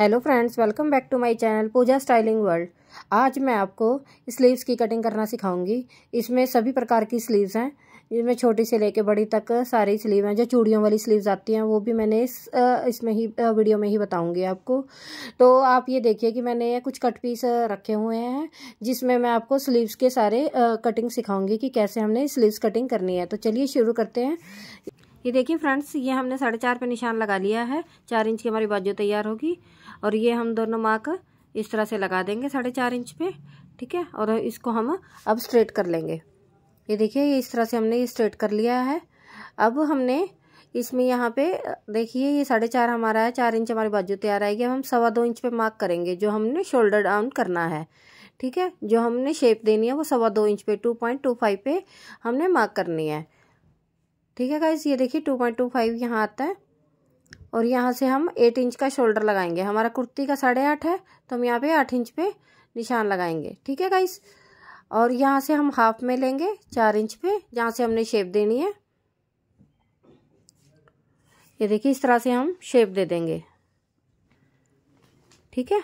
hello friends welcome back to my channel Pooja styling world आज मैं आपको स्लीव्स की कटिंग करना सिखाऊंगी इसमें सभी प्रकार की स्लीव्स हैं जिसमें छोटी से लेकर बड़ी तक सारी स्लीव हैं जो चूड़ियों वाली स्लीव्स आती हैं वो भी मैंने इस इसमें ही वीडियो में ही बताऊंगी आपको तो आप ये देखिए कि मैंने कुछ कट पीस रखे हुए हैं जिसमें मैं आपको स्लीव्स के सारे कटिंग सिखाऊंगी कि कैसे हमने स्लीव्स कटिंग करनी है तो चलिए शुरू करते हैं ये देखिए फ्रेंड्स ये हमने साढ़े चार पे निशान लगा लिया है चार इंच की हमारी बाजू तैयार होगी और ये हम दोनों मार्क इस तरह से लगा देंगे साढ़े चार इंच पे ठीक है और इसको हम अब स्ट्रेट कर लेंगे ये देखिए ये इस तरह से हमने ये स्ट्रेट कर लिया है अब हमने इसमें यहाँ पे देखिए ये साढ़े चार हमारा है चार इंच हमारी बाजू तैयार आएगी अब हम सवा दो इंच पे मार्क करेंगे जो हमने शोल्डर डाउन करना है ठीक है जो हमने शेप देनी है वो सवा दो इंच पे टू पॉइंट टू फाइव पे हमने मार्क करनी है ठीक है गाइज ये देखिए टू पॉइंट टू फाइव यहाँ आता है और यहाँ से हम एट इंच का शोल्डर लगाएंगे हमारा कुर्ती का साढ़े आठ है तो हम यहाँ पे आठ इंच पे निशान लगाएंगे ठीक है गाइस और यहाँ से हम हाफ में लेंगे चार इंच पे जहाँ से हमने शेप देनी है ये देखिए इस तरह से हम शेप दे देंगे ठीक है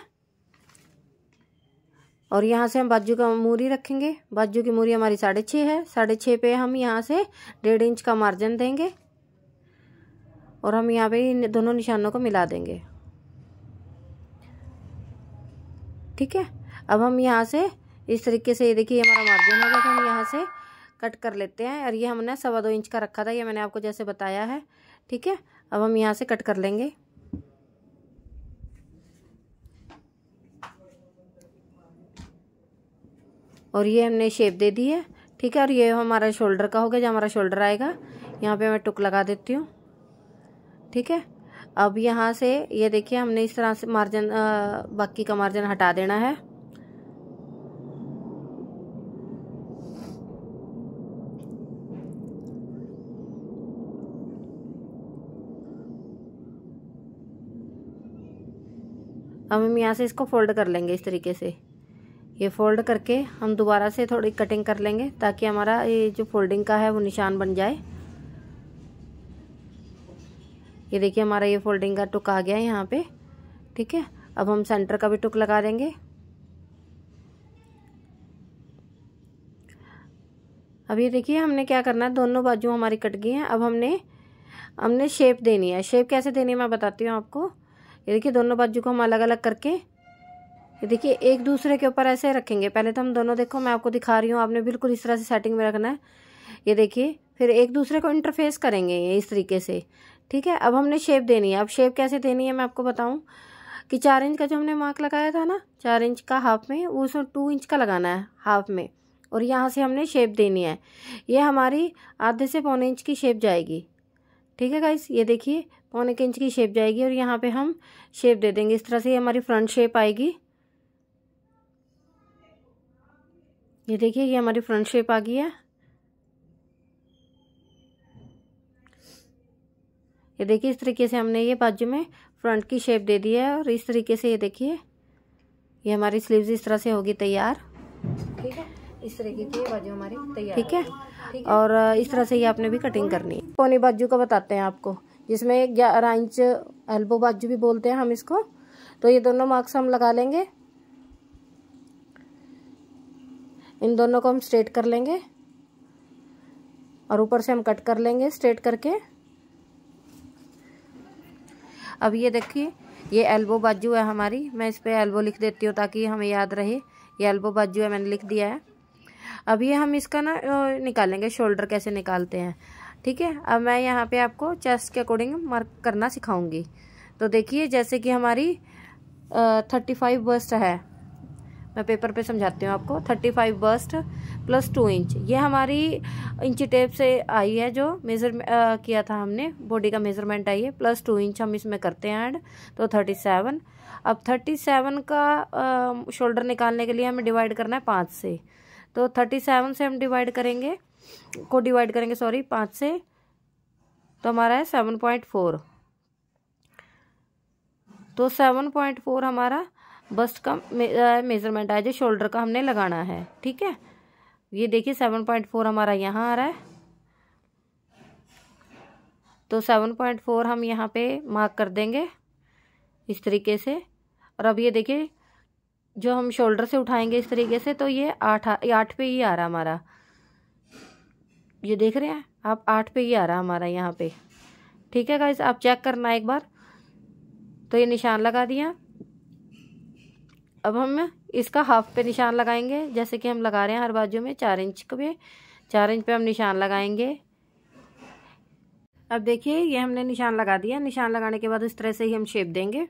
और यहाँ से हम बाजू का मूरी रखेंगे बाजू की मूरी हमारी साढ़े छः है साढ़े छः पे हम यहाँ से डेढ़ इंच का मार्जिन देंगे और हम यहाँ पे इन दोनों निशानों को मिला देंगे ठीक है अब हम यहाँ से इस तरीके से ये देखिए हमारा मार्जिन होगा तो हम यहाँ से कट कर लेते हैं और ये हमने सवा दो इंच का रखा था ये मैंने आपको जैसे बताया है ठीक है अब हम यहाँ से कट कर लेंगे और ये हमने शेप दे दी है ठीक है और ये हमारा शोल्डर का हो गया जो हमारा शोल्डर आएगा यहाँ पे मैं टुक लगा देती हूँ ठीक है अब यहाँ से ये देखिए हमने इस तरह से मार्जिन बाकी का मार्जिन हटा देना है अब हम यहाँ से इसको फोल्ड कर लेंगे इस तरीके से ये फोल्ड करके हम दोबारा से थोड़ी कटिंग कर लेंगे ताकि हमारा ये जो फोल्डिंग का है वो निशान बन जाए ये देखिए हमारा ये फोल्डिंग का टुक आ गया है यहाँ पे ठीक है अब हम सेंटर का भी टुक लगा देंगे अब ये देखिए हमने क्या करना है दोनों बाजू हमारी कट गई हैं अब हमने हमने शेप देनी है शेप कैसे देनी है मैं बताती हूँ आपको ये देखिए दोनों बाजू को हम अलग अलग करके ये देखिए एक दूसरे के ऊपर ऐसे रखेंगे पहले तो हम दोनों देखो मैं आपको दिखा रही हूँ आपने बिल्कुल इस तरह से सेटिंग में रखना है ये देखिए फिर एक दूसरे को इंटरफेस करेंगे ये इस तरीके से ठीक है अब हमने शेप देनी है अब शेप कैसे देनी है मैं आपको बताऊँ कि चार इंच का जो हमने मार्क लगाया था ना चार इंच का हाफ में वो उसमें टू इंच का लगाना है हाफ में और यहाँ से हमने शेप देनी है ये हमारी आधे से पौने इंच की शेप जाएगी ठीक है गाइस ये देखिए पौने के इंच की शेप जाएगी और यहाँ पे हम शेप दे देंगे इस तरह से ये हमारी फ्रंट शेप आएगी ये देखिए ये हमारी फ्रंट शेप आ गई है ये देखिए इस तरीके से हमने ये बाजू में फ्रंट की शेप दे दी है और इस तरीके से ये देखिए ये हमारी स्लीव्स इस तरह से होगी तैयार ठीक है इस तरीके की बाजू हमारी तैयार ठीक है और इस तरह से ये आपने भी कटिंग करनी है पोनी बाजू का बताते हैं आपको जिसमें ग्यारह इंच एल्बो बाजू भी बोलते हैं हम इसको तो ये दोनों मार्क्स हम लगा लेंगे इन दोनों को हम स्ट्रेट कर लेंगे और ऊपर से हम कट कर लेंगे स्ट्रेट करके अब ये देखिए ये एल्बो बाजू है हमारी मैं इस पर एल्बो लिख देती हूँ ताकि हमें याद रहे ये एल्बो बाजू है मैंने लिख दिया है अब ये हम इसका ना निकालेंगे शोल्डर कैसे निकालते हैं ठीक है अब मैं यहाँ पे आपको चेस्ट के अकॉर्डिंग मार्क करना सिखाऊंगी तो देखिए जैसे कि हमारी थर्टी फाइव बस्ट है मैं पेपर पे समझाती हूँ आपको thirty five bust plus two inch ये हमारी इंची टेप से आई है जो मेज़र किया था हमने बॉडी का मेज़रमेंट आई है प्लस टू इंच हम इसमें करते हैं ऐड तो थर्टी सेवन अब थर्टी सेवन का शोल्डर निकालने के लिए हमें डिवाइड करना है पाँच से तो थर्टी सेवन से हम डिवाइड करेंगे को डिवाइड करेंगे सॉरी पाँच से तो हमारा है सेवन पॉइंट फोर तो सेवन पॉइंट फोर हमारा बस्ट का मेज़रमेंट आया जो शोल्डर का हमने लगाना है ठीक है ये देखिए सेवन पॉइंट फोर हमारा यहाँ आ रहा है तो सेवन पॉइंट फोर हम यहाँ पे मार्क कर देंगे इस तरीके से और अब ये देखिए जो हम शोल्डर से उठाएंगे इस तरीके से तो ये आठ आठ पे ही आ रहा हमारा ये देख रहे हैं आप आठ पे ही आ रहा हमारा यहाँ पे ठीक है गाइज आप चेक करना एक बार तो ये निशान लगा दिया अब हम इसका हाफ पे निशान लगाएंगे जैसे कि हम लगा रहे हैं हर बाजू में चार इंच पे चार इंच पे हम निशान लगाएंगे अब देखिए ये हमने निशान लगा दिया निशान लगाने के बाद इस तरह से ही हम शेप देंगे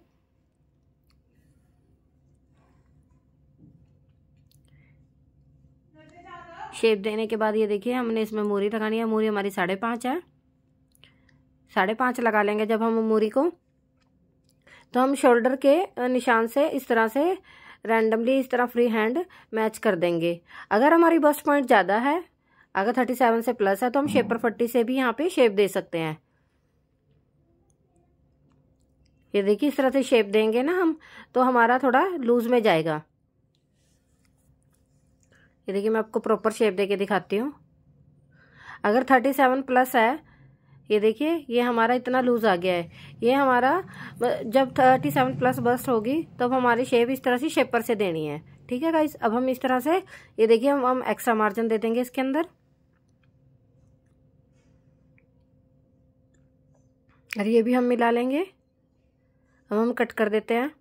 शेप देने के बाद ये देखिए हमने इसमें मूरी लगानी है मूरी हमारी साढ़े पाँच है साढ़े पाँच लगा लेंगे जब हम मूरी को तो हम शोल्डर के निशान से इस तरह से रैंडमली इस तरह फ्री हैंड मैच कर देंगे अगर हमारी बस्ट पॉइंट ज़्यादा है अगर थर्टी सेवन से प्लस है तो हम शेपर फट्टी से भी यहाँ पे शेप दे सकते हैं ये देखिए इस तरह से शेप देंगे ना हम तो हमारा थोड़ा लूज में जाएगा ये देखिए मैं आपको प्रॉपर शेप दे के दिखाती हूँ अगर थर्टी सेवन प्लस है ये देखिए ये हमारा इतना लूज आ गया है ये हमारा जब थर्टी सेवन प्लस बस्ट होगी तब हमारी शेप इस तरह से शेपर से देनी है ठीक है गाइस अब हम इस तरह से ये देखिए हम हम एक्स्ट्रा मार्जिन दे देंगे इसके अंदर और ये भी हम मिला लेंगे अब हम कट कर देते हैं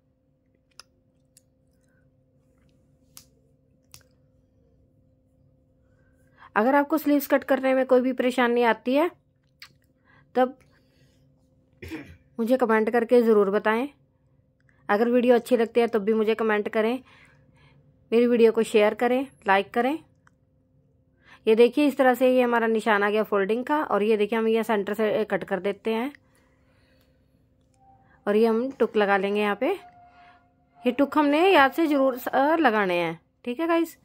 अगर आपको स्लीव्स कट करने में कोई भी परेशानी आती है तब मुझे कमेंट करके ज़रूर बताएं अगर वीडियो अच्छी लगती है तब भी मुझे कमेंट करें मेरी वीडियो को शेयर करें लाइक करें ये देखिए इस तरह से ये हमारा निशान आ गया फोल्डिंग का और ये देखिए हम ये सेंटर से कट कर देते हैं और ये हम टुक लगा लेंगे यहाँ पे ये टुक हमने याद से ज़रूर लगाने हैं ठीक है गाइज़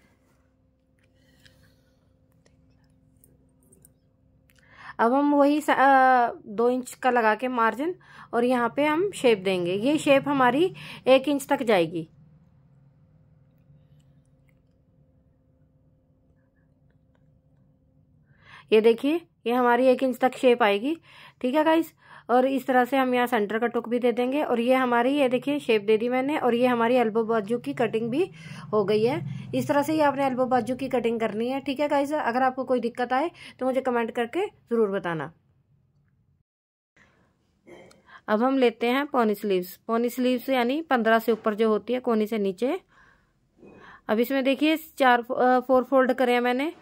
अब हम वही आ, दो इंच का लगा के मार्जिन और यहाँ पे हम शेप देंगे ये शेप हमारी एक इंच तक जाएगी ये देखिए ये हमारी एक इंच तक शेप आएगी ठीक है गाइज़ और इस तरह से हम यहाँ सेंटर का टुक भी दे देंगे और ये हमारी ये देखिए शेप दे दी मैंने और ये हमारी एल्बो बाजू की कटिंग भी हो गई है इस तरह से ही आपने एल्बो बाजू की कटिंग करनी है ठीक है गाइज अगर आपको कोई दिक्कत आए तो मुझे कमेंट करके ज़रूर बताना अब हम लेते हैं पोनी स्लीव्स पोनी स्लीव्स यानी पंद्रह से ऊपर जो होती है कोनी से नीचे अब इसमें देखिए चार फोर फोल्ड करे मैंने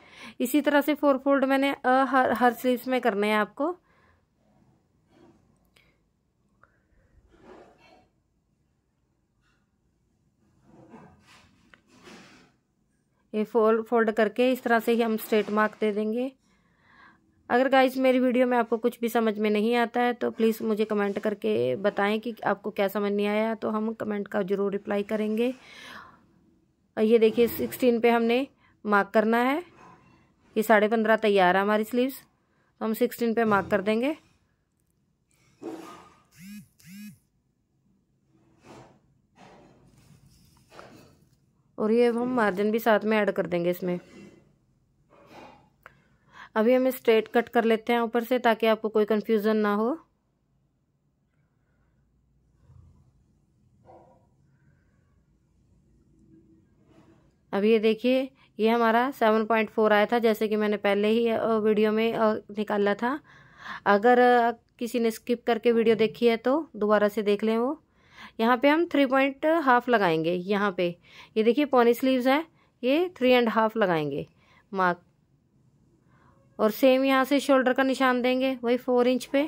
इसी तरह से फोर फोल्ड मैंने हर हर स्लीव्स में करने हैं आपको ये फोल्ड फोल्ड करके इस तरह से ही हम स्ट्रेट मार्क दे देंगे अगर गाइज मेरी वीडियो में आपको कुछ भी समझ में नहीं आता है तो प्लीज़ मुझे कमेंट करके बताएं कि आपको क्या समझ नहीं आया तो हम कमेंट का ज़रूर रिप्लाई करेंगे ये देखिए सिक्सटीन पे हमने मार्क करना है ये साढ़े पंद्रह तैयार है हमारी स्लीव्स तो हम सिक्सटीन पे मार्क कर देंगे और ये हम मार्जिन भी साथ में ऐड कर देंगे इसमें अभी हम स्ट्रेट कट कर लेते हैं ऊपर से ताकि आपको कोई कन्फ्यूज़न ना हो अब ये देखिए ये हमारा सेवन पॉइंट फोर आया था जैसे कि मैंने पहले ही वीडियो में निकाला था अगर किसी ने स्किप करके वीडियो देखी है तो दोबारा से देख लें वो यहाँ पे हम थ्री पॉइंट हाफ लगाएंगे यहाँ पे ये देखिए पौनी स्लीव्स हैं ये थ्री एंड हाफ लगाएंगे मार्क और सेम यहाँ से शोल्डर का निशान देंगे वही फोर इंच पे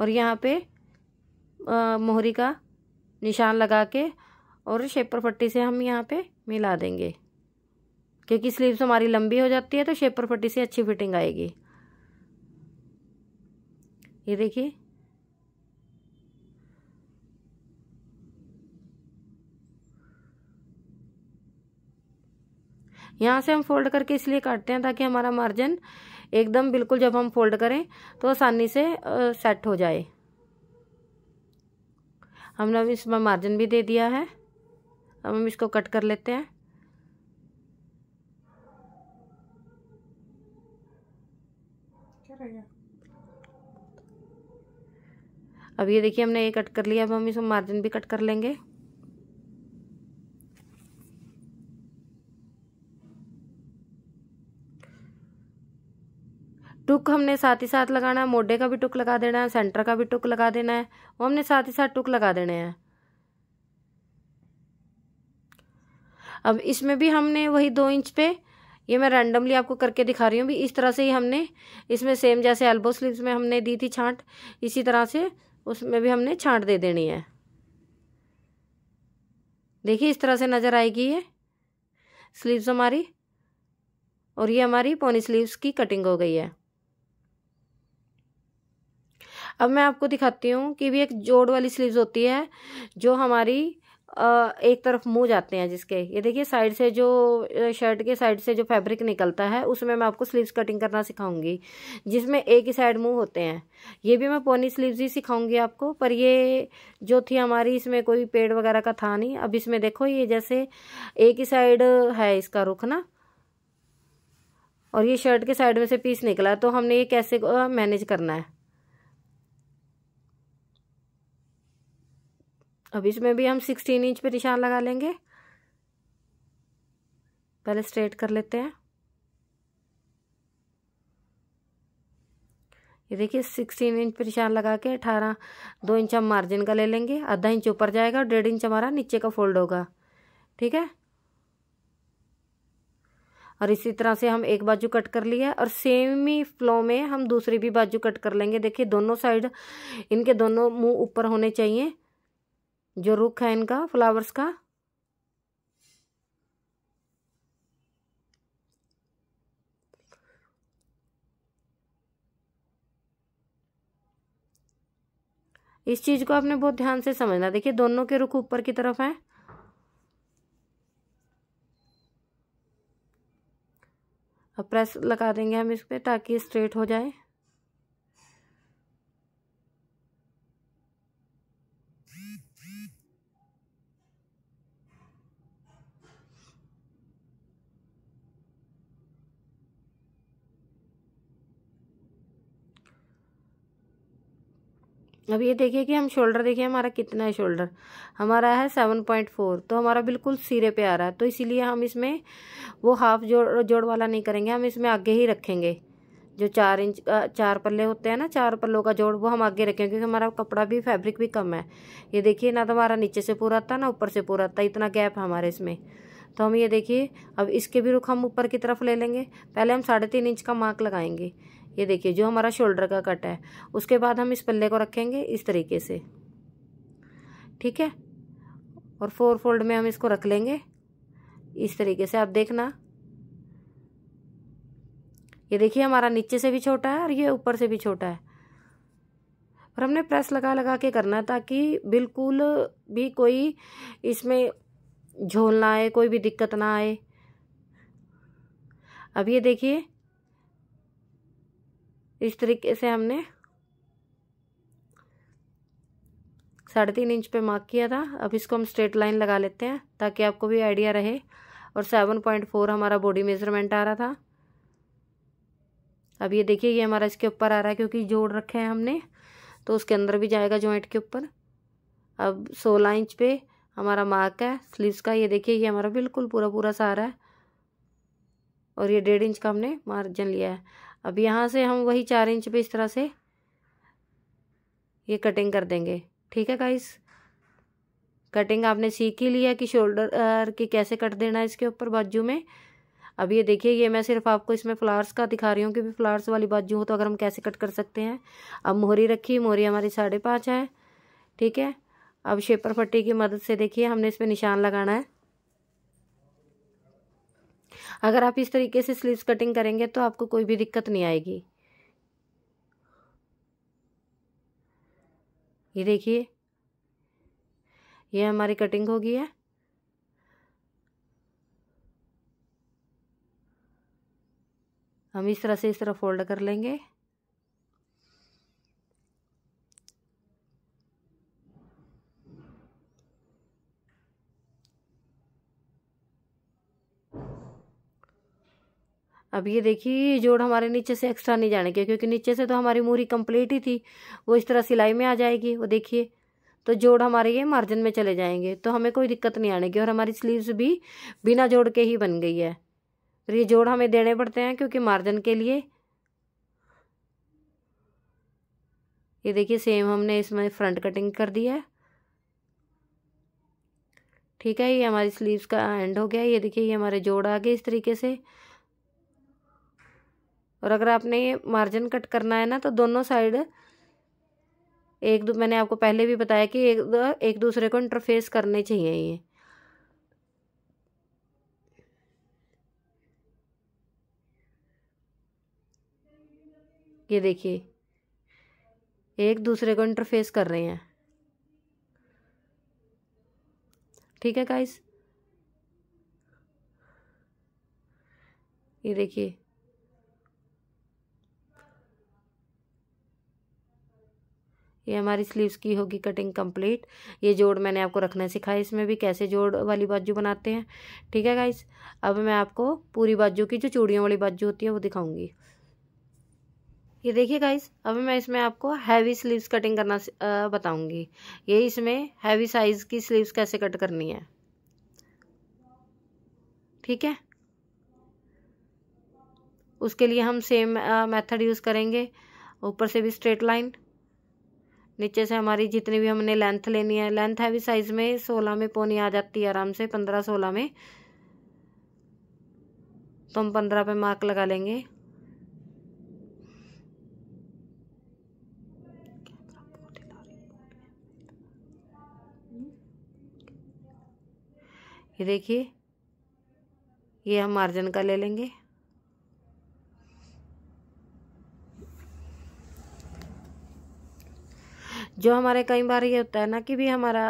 और यहाँ पे मोहरी का निशान लगा के और शेपर पट्टी से हम यहाँ पे मिला देंगे क्योंकि स्लीव्स हमारी लंबी हो जाती है तो शेपर पट्टी से अच्छी फिटिंग आएगी ये देखिए यहाँ से हम फोल्ड करके इसलिए काटते हैं ताकि हमारा मार्जिन एकदम बिल्कुल जब हम फोल्ड करें तो आसानी से सेट हो जाए हमने अब इसमें मार्जिन भी दे दिया है अब हम इसको कट कर लेते हैं क्या अब ये देखिए हमने ये कट कर लिया अब हम इसमें मार्जिन भी कट कर लेंगे टुक हमने साथ ही साथ लगाना है मोडे का भी टुक लगा देना है सेंटर का भी टुक लगा देना है वो हमने साथ ही साथ टुक लगा देने हैं अब इसमें भी हमने वही दो इंच पे ये मैं रैंडमली आपको करके दिखा रही हूँ भी इस तरह से ही हमने इसमें सेम जैसे एल्बो स्लीव में हमने दी थी छांट इसी तरह से उसमें भी हमने छांट दे देनी है देखिए इस तरह से नज़र आएगी ये स्लीव्स हमारी और ये हमारी पोनी स्लीव्स की कटिंग हो गई है अब मैं आपको दिखाती हूँ कि भी एक जोड़ वाली स्लीव्स होती है जो हमारी एक तरफ मुँह जाते हैं जिसके ये देखिए साइड से जो शर्ट के साइड से जो फैब्रिक निकलता है उसमें मैं आपको स्लीव्स कटिंग करना सिखाऊंगी जिसमें एक ही साइड मुँह होते हैं ये भी मैं पोनी स्लीव्स ही सिखाऊंगी आपको पर ये जो थी हमारी इसमें कोई पेड़ वगैरह का था नहीं अब इसमें देखो ये जैसे एक ही साइड है इसका रुख ना और ये शर्ट के साइड में से पीस निकला तो हमने ये कैसे मैनेज करना है अब इसमें भी हम सिक्सटीन इंच पे निशान लगा लेंगे पहले स्ट्रेट कर लेते हैं ये देखिए सिक्सटीन इंच पे निशान लगा के अठारह दो इंच हम मार्जिन का ले लेंगे आधा इंच ऊपर जाएगा और डेढ़ इंच हमारा नीचे का फोल्ड होगा ठीक है और इसी तरह से हम एक बाजू कट कर लिया और सेम ही फ्लो में हम दूसरी भी बाजू कट कर लेंगे देखिए दोनों साइड इनके दोनों मुंह ऊपर होने चाहिए जो रुख है इनका फ्लावर्स का इस चीज को आपने बहुत ध्यान से समझना देखिए दोनों के रुख ऊपर की तरफ है अब प्रेस लगा देंगे हम इस पर ताकि स्ट्रेट हो जाए अब ये देखिए कि हम शोल्डर देखिए हमारा कितना है शोल्डर हमारा है सेवन पॉइंट फोर तो हमारा बिल्कुल सिरे पे आ रहा है तो इसीलिए हम इसमें वो हाफ जोड़ जोड़ वाला नहीं करेंगे हम इसमें आगे ही रखेंगे जो चार इंच चार पल्ले होते हैं ना चार पल्लों का जोड़ वो हम आगे रखें क्योंकि हमारा कपड़ा भी फैब्रिक भी कम है ये देखिए ना तो हमारा नीचे से पूरा था ना ऊपर से पूरा था इतना गैप है हमारे इसमें तो हम ये देखिए अब इसके भी रुख हम ऊपर की तरफ ले लेंगे पहले हम साढ़े तीन इंच का मार्क लगाएंगे ये देखिए जो हमारा शोल्डर का कट है उसके बाद हम इस पल्ले को रखेंगे इस तरीके से ठीक है और फोर फोल्ड में हम इसको रख लेंगे इस तरीके से आप देखना ये देखिए हमारा नीचे से भी छोटा है और ये ऊपर से भी छोटा है और हमने प्रेस लगा लगा के करना ताकि बिल्कुल भी कोई इसमें झोल ना आए कोई भी दिक्कत ना आए अब ये देखिए इस तरीके से हमने साढ़े तीन इंच पे मार्क किया था अब इसको हम स्ट्रेट लाइन लगा लेते हैं ताकि आपको भी आइडिया रहे और सेवन पॉइंट फोर हमारा बॉडी मेजरमेंट आ रहा था अब ये देखिए ये हमारा इसके ऊपर आ रहा है क्योंकि जोड़ रखे हैं हमने तो उसके अंदर भी जाएगा जॉइंट के ऊपर अब सोलह इंच पे हमारा मार्क है स्लीव्स का ये देखिए ये हमारा बिल्कुल पूरा पूरा सारा है और ये डेढ़ इंच का हमने मार्जिन लिया है अब यहाँ से हम वही चार इंच पे इस तरह से ये कटिंग कर देंगे ठीक है गाइस कटिंग आपने सीख ही लिया कि शोल्डर की कैसे कट देना है इसके ऊपर बाजू में अब ये देखिए ये मैं सिर्फ आपको इसमें फ्लावर्स का दिखा रही हूँ कि फ्लावर्स वाली बाजू हो तो अगर हम कैसे कट कर सकते हैं अब मोहरी रखी मोहरी हमारी साढ़े पाँच है ठीक है अब शेपर फट्टी की मदद से देखिए हमने इसमें निशान लगाना है अगर आप इस तरीके से स्लीव्स कटिंग करेंगे तो आपको कोई भी दिक्कत नहीं आएगी ये देखिए ये हमारी कटिंग हो गई है हम इस तरह से इस तरह फोल्ड कर लेंगे अब ये देखिए ये जोड़ हमारे नीचे से एक्स्ट्रा नहीं जाने के क्योंकि नीचे से तो हमारी मूरी कंप्लीट ही थी वो इस तरह सिलाई में आ जाएगी वो देखिए तो जोड़ हमारे ये मार्जिन में चले जाएंगे तो हमें कोई दिक्कत नहीं आने की और हमारी स्लीव्स भी बिना जोड़ के ही बन गई है फिर तो ये जोड़ हमें देने पड़ते हैं क्योंकि मार्जिन के लिए ये देखिए सेम हमने इसमें फ्रंट कटिंग कर दिया है ठीक है ये हमारी स्लीव्स का एंड हो गया ये देखिए ये हमारे जोड़ आ गए इस तरीके से और अगर आपने ये मार्जिन कट करना है ना तो दोनों साइड एक दो मैंने आपको पहले भी बताया कि एक दो, एक दूसरे को इंटरफेस करने चाहिए ये ये देखिए एक दूसरे को इंटरफेस कर रहे हैं ठीक है गाइस ये देखिए ये हमारी स्लीव्स की होगी कटिंग कंप्लीट ये जोड़ मैंने आपको रखना सिखाया इसमें भी कैसे जोड़ वाली बाजू बनाते हैं ठीक है गाइस अब मैं आपको पूरी बाजू की जो चूड़ियों वाली बाजू होती है वो दिखाऊंगी ये देखिए गाइस अब मैं इसमें आपको हैवी स्लीव्स कटिंग करना बताऊंगी ये इसमें हैवी साइज़ की स्लीव्स कैसे कट करनी है ठीक है उसके लिए हम सेम मेथड यूज़ करेंगे ऊपर से भी स्ट्रेट लाइन नीचे से हमारी जितनी भी हमने लेंथ लेनी है लेंथ हैवी साइज़ में सोलह में पोनी आ जाती है आराम से पंद्रह सोलह में तो हम पंद्रह पे मार्क लगा लेंगे ये देखिए ये हम मार्जिन का ले लेंगे जो हमारे कई बार ये होता है ना कि भी हमारा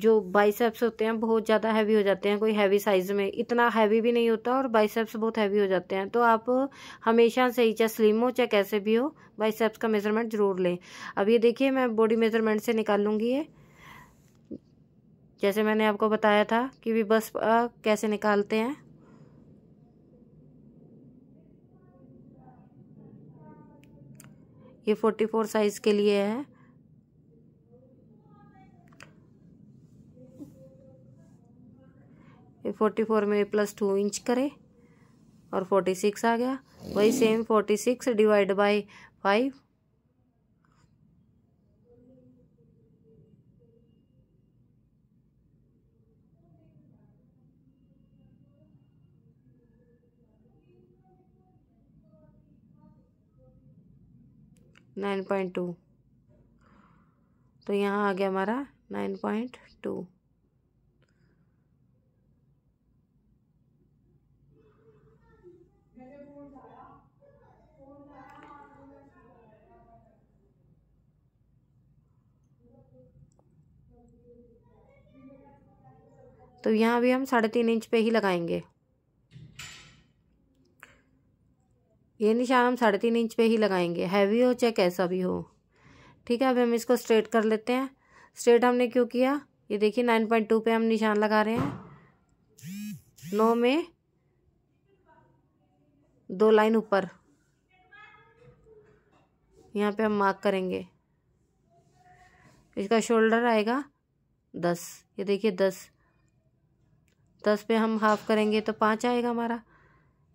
जो बाइसेप्स होते हैं बहुत ज़्यादा हैवी हो जाते हैं कोई हैवी साइज़ में इतना हैवी भी नहीं होता और बाइसेप्स बहुत हैवी हो जाते हैं तो आप हमेशा से ही चाहे स्लिम हो चाहे कैसे भी हो बाइसेप्स का मेज़रमेंट ज़रूर लें अब ये देखिए मैं बॉडी मेज़रमेंट से निकाल लूँगी ये जैसे मैंने आपको बताया था कि भी बस आ, कैसे निकालते हैं ये फोर्टी फोर साइज़ के लिए है ये फोर्टी फोर में प्लस टू इंच करें और फोर्टी सिक्स आ गया वही same forty six divide by five nine point two तो यहाँ आ गया हमारा नाइन पॉइंट टू तो यहाँ भी हम साढ़े तीन इंच पे ही लगाएंगे ये निशान हम साढ़े तीन इंच पे ही लगाएंगे हैवी हो चाहे कैसा भी हो ठीक है अब हम इसको स्ट्रेट कर लेते हैं स्ट्रेट हमने क्यों किया ये देखिए नाइन पॉइंट टू पे हम निशान लगा रहे हैं नौ में दो लाइन ऊपर यहाँ पे हम मार्क करेंगे इसका शोल्डर आएगा दस ये देखिए दस दस पे हम हाफ करेंगे तो पाँच आएगा हमारा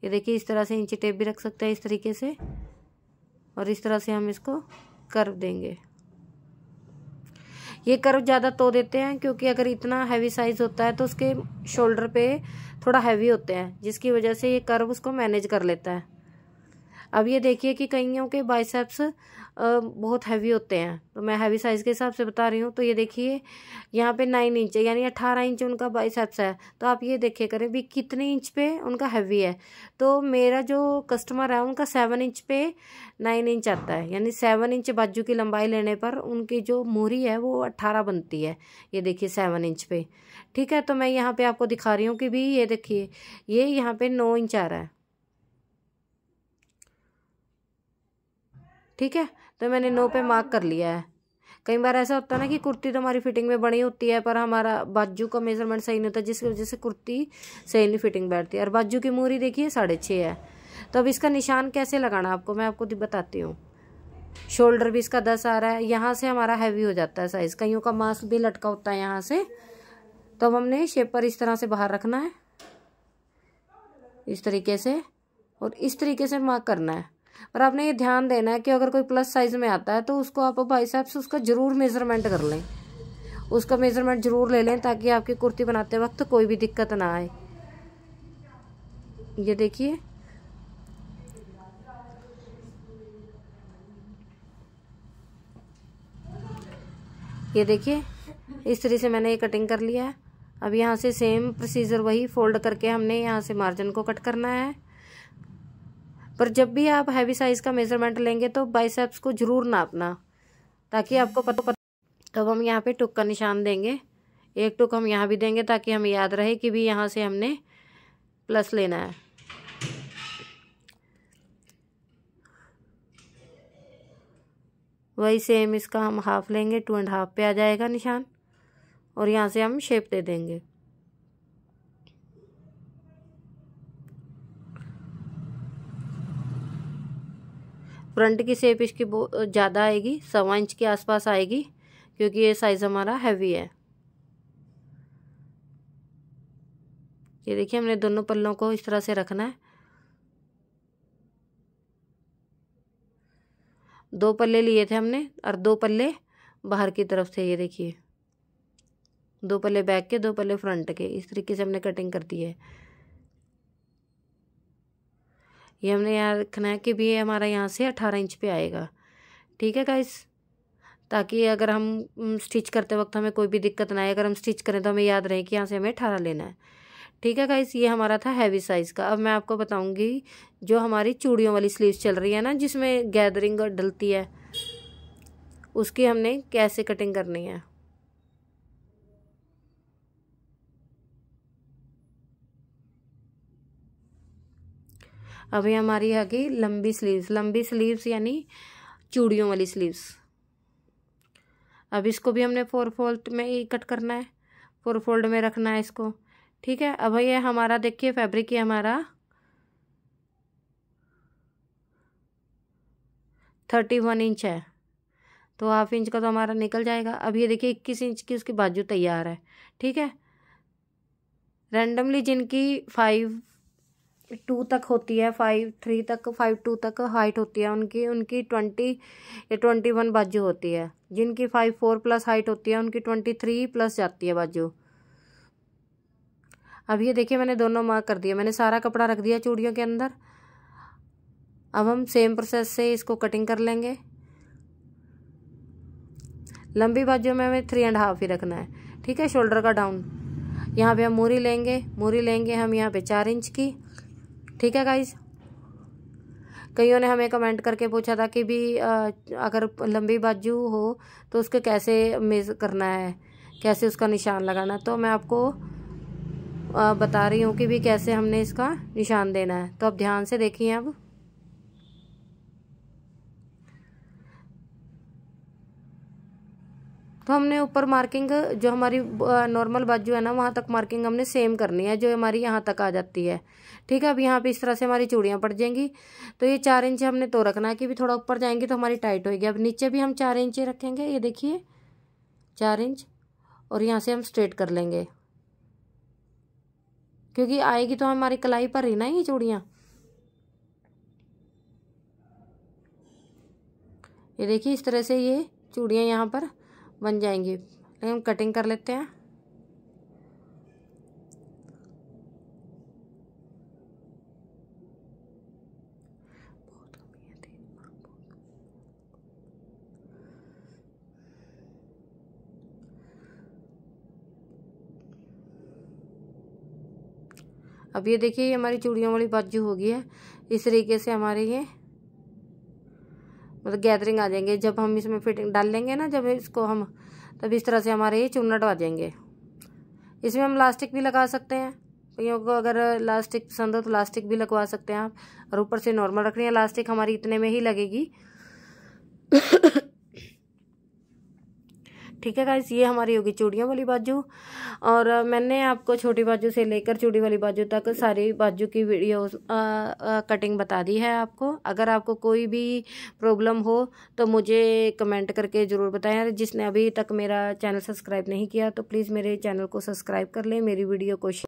ये देखिए इस तरह से इंची टेप भी रख सकते हैं इस तरीके से और इस तरह से हम इसको कर्व देंगे ये कर्व ज़्यादा तो देते हैं क्योंकि अगर इतना हैवी साइज़ होता है तो उसके शोल्डर पे थोड़ा हैवी होते हैं जिसकी वजह से ये कर्व उसको मैनेज कर लेता है अब ये देखिए कि कईयों के बाइसेप्स बहुत हैवी होते हैं तो मैं हैवी साइज़ के हिसाब से बता रही हूँ तो ये देखिए यहाँ पे नाइन इंच यानी अट्ठारह इंच उनका बाइसेप्स है तो आप ये देखिए करें भी कितने इंच पे उनका हैवी है तो मेरा जो कस्टमर है उनका सेवन इंच पे नाइन इंच आता है यानी सेवन इंच बाजू की लंबाई लेने पर उनकी जो मोहरी है वो अट्ठारह बनती है ये देखिए सेवन इंच पे ठीक है तो मैं यहाँ पर आपको दिखा रही हूँ कि भी ये देखिए ये यहाँ पर नौ इंच आ रहा है ठीक है तो मैंने नो पे मार्क कर लिया है कई बार ऐसा होता है ना कि कुर्ती तो हमारी फिटिंग में बड़ी होती है पर हमारा बाजू का मेजरमेंट सही नहीं होता जिसकी वजह से कुर्ती सही नहीं फिटिंग बैठती है और बाजू की मूरी देखिए साढ़े छः है तो अब इसका निशान कैसे लगाना आपको मैं आपको बताती हूँ शोल्डर भी इसका दस आ रहा है यहाँ से हमारा हैवी हो जाता है साइज़ कईयों का मास्क भी लटका होता है यहाँ से तो अब हमने शेप पर इस तरह से बाहर रखना है इस तरीके से और इस तरीके से मार्क करना है पर आपने ये ध्यान देना है कि अगर कोई प्लस साइज़ में आता है तो उसको आप साहब से उसका ज़रूर मेज़रमेंट कर लें उसका मेज़रमेंट ज़रूर ले लें ताकि आपकी कुर्ती बनाते वक्त तो कोई भी दिक्कत ना आए ये देखिए ये देखिए इस तरह से मैंने ये कटिंग कर लिया है अब यहाँ से सेम प्रोसीजर वही फोल्ड करके हमने यहाँ से मार्जिन को कट करना है पर जब भी आप हैवी साइज़ का मेज़रमेंट लेंगे तो बाइसेप्स को ज़रूर नापना ताकि आपको पता पता तब तो हम यहाँ पे टुक का निशान देंगे एक टुक हम यहाँ भी देंगे ताकि हमें याद रहे कि भी यहाँ से हमने प्लस लेना है वही सेम इसका हम हाफ लेंगे टू एंड हाफ पे आ जाएगा निशान और यहाँ से हम शेप दे देंगे फ्रंट की सेप इसकी ज़्यादा आएगी सवा इंच के आसपास आएगी क्योंकि ये साइज़ हमारा हैवी है ये देखिए हमने दोनों पल्लों को इस तरह से रखना है दो पल्ले लिए थे हमने और दो पल्ले बाहर की तरफ से ये देखिए दो पल्ले बैक के दो पल्ले फ्रंट के इस तरीके से हमने कटिंग कर दी है ये हमने यहाँ रखना है कि भी हमारा यहाँ से अट्ठारह इंच पे आएगा ठीक है गाइस ताकि अगर हम स्टिच करते वक्त हमें कोई भी दिक्कत ना आए अगर हम स्टिच करें तो हमें याद रहे कि यहाँ से हमें अठारह लेना है ठीक है गाइस ये हमारा था हैवी साइज़ का अब मैं आपको बताऊँगी जो हमारी चूड़ियों वाली स्लीव चल रही है ना जिसमें गैदरिंग डलती है उसकी हमने कैसे कटिंग करनी है अभी हमारी आ गई लंबी स्लीव्स लंबी स्लीव्स यानी चूड़ियों वाली स्लीव्स अब इसको भी हमने फोर फोल्ड में ही कट करना है फोर फोल्ड में रखना है इसको ठीक है अब ये हमारा देखिए फैब्रिक ये हमारा थर्टी वन इंच है तो हाफ इंच का तो हमारा निकल जाएगा अब ये देखिए इक्कीस इंच की उसकी बाजू तैयार है ठीक है रैंडमली जिनकी फाइव टू तक होती है फाइव थ्री तक फाइव टू तक हाइट होती है उनकी उनकी ट्वेंटी या ट्वेंटी वन बाजू होती है जिनकी फाइव फोर प्लस हाइट होती है उनकी ट्वेंटी थ्री प्लस जाती है बाजू अब ये देखिए मैंने दोनों मार्क कर दिया मैंने सारा कपड़ा रख दिया चूड़ियों के अंदर अब हम सेम प्रोसेस से इसको कटिंग कर लेंगे लंबी बाजू में हमें थ्री एंड हाफ ही रखना है ठीक है शोल्डर का डाउन यहाँ पे हम मूरी लेंगे मूरी लेंगे हम यहाँ पे चार इंच की ठीक है गाइज़ कईयों ने हमें कमेंट करके पूछा था कि भी अगर लंबी बाजू हो तो उसके कैसे मेज करना है कैसे उसका निशान लगाना तो मैं आपको बता रही हूँ कि भी कैसे हमने इसका निशान देना है तो आप ध्यान से देखिए अब तो हमने ऊपर मार्किंग जो हमारी नॉर्मल बाजू है ना वहाँ तक मार्किंग हमने सेम करनी है जो हमारी यहाँ तक आ जाती है ठीक है अब यहाँ पे इस तरह से हमारी चूड़ियाँ पड़ जाएंगी तो ये चार इंच हमने तो रखना है कि भी थोड़ा ऊपर जाएंगे तो हमारी टाइट होगी अब नीचे भी हम चार इंच रखेंगे ये देखिए चार इंच और यहाँ से हम स्ट्रेट कर लेंगे क्योंकि आएगी तो हमारी कलाई पर ही ना ये चूड़ियाँ ये देखिए इस तरह से ये चूड़ियाँ यहाँ पर बन जाएंगे हम कटिंग कर लेते हैं अब ये देखिए ये हमारी चूड़ियों वाली बाजू होगी है इस तरीके से हमारे ये मतलब गैदरिंग आ जाएंगे जब हम इसमें फिटिंग डाल लेंगे ना जब इसको हम तब इस तरह से हमारे ये चुनट आ जाएंगे इसमें हम लास्टिक भी लगा सकते हैं कहीं को अगर लास्टिक पसंद हो तो लास्टिक भी लगवा सकते हैं आप और ऊपर से नॉर्मल रखनी है लास्टिक हमारी इतने में ही लगेगी ठीक है गाइस ये हमारी होगी चूड़ियों वाली बाजू और मैंने आपको छोटी बाजू से लेकर चूड़ी वाली बाजू तक सारी बाजू की वीडियो कटिंग बता दी है आपको अगर आपको कोई भी प्रॉब्लम हो तो मुझे कमेंट करके ज़रूर बताएं जिसने अभी तक मेरा चैनल सब्सक्राइब नहीं किया तो प्लीज़ मेरे चैनल को सब्सक्राइब कर लें मेरी वीडियो को